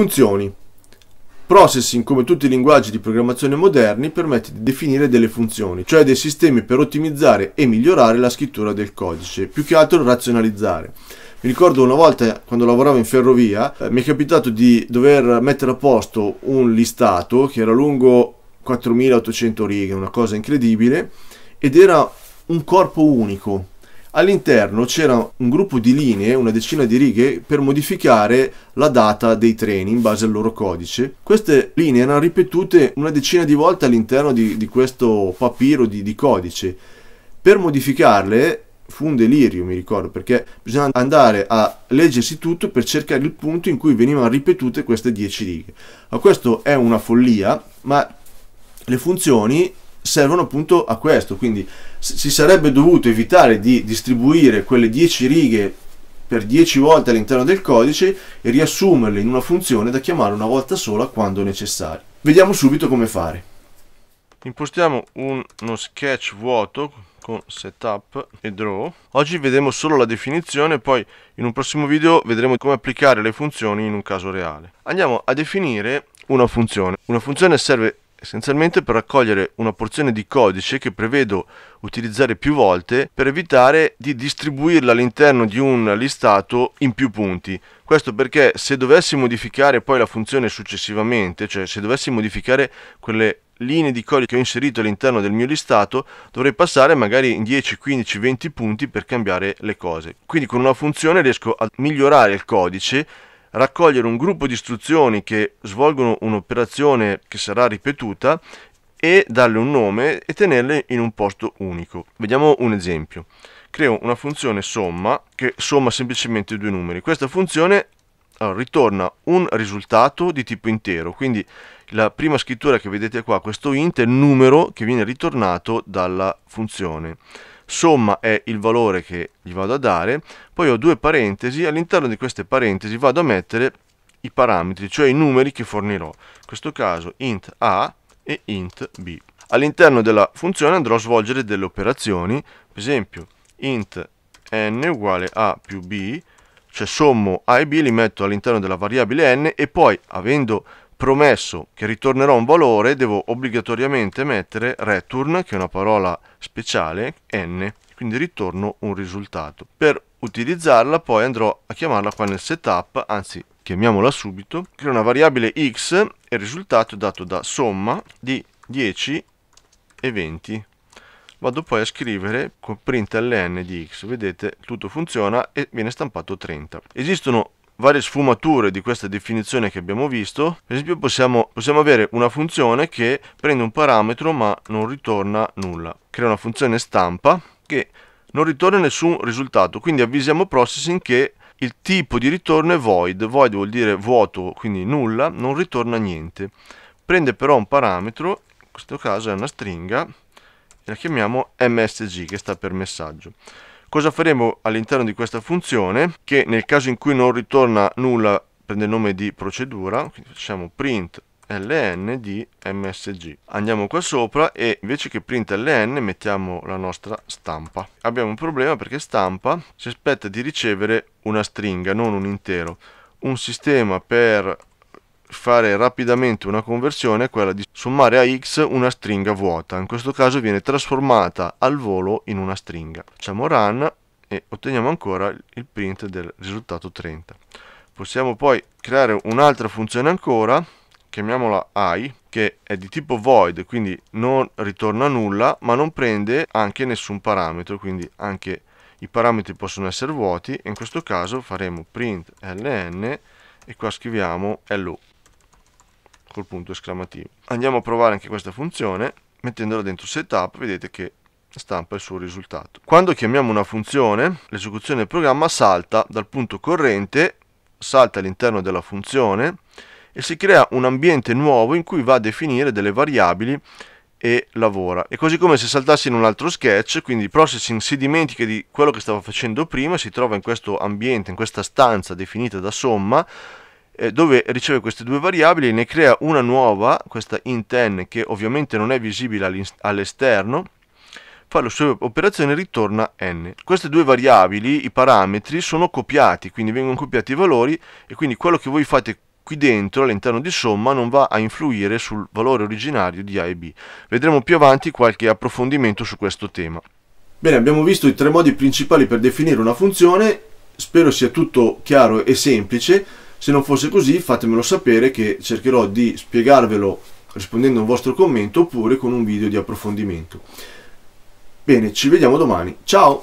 Funzioni. Processing, come tutti i linguaggi di programmazione moderni, permette di definire delle funzioni, cioè dei sistemi per ottimizzare e migliorare la scrittura del codice, più che altro razionalizzare. Mi ricordo una volta quando lavoravo in ferrovia, eh, mi è capitato di dover mettere a posto un listato che era lungo 4800 righe, una cosa incredibile, ed era un corpo unico, All'interno c'era un gruppo di linee, una decina di righe, per modificare la data dei treni in base al loro codice. Queste linee erano ripetute una decina di volte all'interno di, di questo papiro di, di codice. Per modificarle fu un delirio, mi ricordo, perché bisogna andare a leggersi tutto per cercare il punto in cui venivano ripetute queste 10 righe. Ma questo è una follia, ma le funzioni servono appunto a questo, quindi si sarebbe dovuto evitare di distribuire quelle 10 righe per 10 volte all'interno del codice e riassumerle in una funzione da chiamare una volta sola quando necessario. Vediamo subito come fare. Impostiamo uno sketch vuoto con setup e draw. Oggi vedremo solo la definizione, poi in un prossimo video vedremo come applicare le funzioni in un caso reale. Andiamo a definire una funzione. Una funzione serve essenzialmente per raccogliere una porzione di codice che prevedo utilizzare più volte per evitare di distribuirla all'interno di un listato in più punti. Questo perché se dovessi modificare poi la funzione successivamente, cioè se dovessi modificare quelle linee di codice che ho inserito all'interno del mio listato, dovrei passare magari in 10, 15, 20 punti per cambiare le cose. Quindi con una funzione riesco a migliorare il codice raccogliere un gruppo di istruzioni che svolgono un'operazione che sarà ripetuta e darle un nome e tenerle in un posto unico. Vediamo un esempio. Creo una funzione somma che somma semplicemente due numeri. Questa funzione allora, ritorna un risultato di tipo intero, quindi la prima scrittura che vedete qua, questo int, è il numero che viene ritornato dalla funzione somma è il valore che gli vado a dare, poi ho due parentesi, all'interno di queste parentesi vado a mettere i parametri, cioè i numeri che fornirò, in questo caso int a e int b. All'interno della funzione andrò a svolgere delle operazioni, per esempio int n uguale a più b, cioè sommo a e b, li metto all'interno della variabile n e poi, avendo promesso che ritornerò un valore, devo obbligatoriamente mettere return, che è una parola speciale, n, quindi ritorno un risultato. Per utilizzarla poi andrò a chiamarla qua nel setup, anzi chiamiamola subito, creo una variabile x e il risultato è dato da somma di 10 e 20. Vado poi a scrivere con println di x, vedete tutto funziona e viene stampato 30. Esistono varie sfumature di questa definizione che abbiamo visto. Per esempio possiamo, possiamo avere una funzione che prende un parametro ma non ritorna nulla. Crea una funzione stampa che non ritorna nessun risultato, quindi avvisiamo processing che il tipo di ritorno è void, void vuol dire vuoto, quindi nulla, non ritorna niente. Prende però un parametro, in questo caso è una stringa, e la chiamiamo msg che sta per messaggio. Cosa faremo all'interno di questa funzione? Che nel caso in cui non ritorna nulla prende il nome di procedura, quindi facciamo print ln di msg. Andiamo qua sopra e invece che print ln mettiamo la nostra stampa. Abbiamo un problema perché stampa si aspetta di ricevere una stringa, non un intero. Un sistema per fare rapidamente una conversione è quella di sommare a x una stringa vuota. In questo caso viene trasformata al volo in una stringa. Facciamo run e otteniamo ancora il print del risultato 30. Possiamo poi creare un'altra funzione ancora, chiamiamola i, che è di tipo void, quindi non ritorna nulla, ma non prende anche nessun parametro, quindi anche i parametri possono essere vuoti in questo caso faremo print ln e qua scriviamo hello col punto esclamativo. Andiamo a provare anche questa funzione, mettendola dentro setup, vedete che stampa il suo risultato. Quando chiamiamo una funzione, l'esecuzione del programma salta dal punto corrente, salta all'interno della funzione e si crea un ambiente nuovo in cui va a definire delle variabili e lavora. È così come se saltassi in un altro sketch, quindi il processing si dimentica di quello che stava facendo prima, si trova in questo ambiente, in questa stanza definita da somma, eh, dove riceve queste due variabili e ne crea una nuova, questa int n, che ovviamente non è visibile all'esterno, fa la sua operazione e ritorna n. Queste due variabili, i parametri, sono copiati, quindi vengono copiati i valori e quindi quello che voi fate qui dentro all'interno di somma non va a influire sul valore originario di A e B. Vedremo più avanti qualche approfondimento su questo tema. Bene, abbiamo visto i tre modi principali per definire una funzione, spero sia tutto chiaro e semplice. Se non fosse così fatemelo sapere che cercherò di spiegarvelo rispondendo a un vostro commento oppure con un video di approfondimento. Bene, ci vediamo domani. Ciao!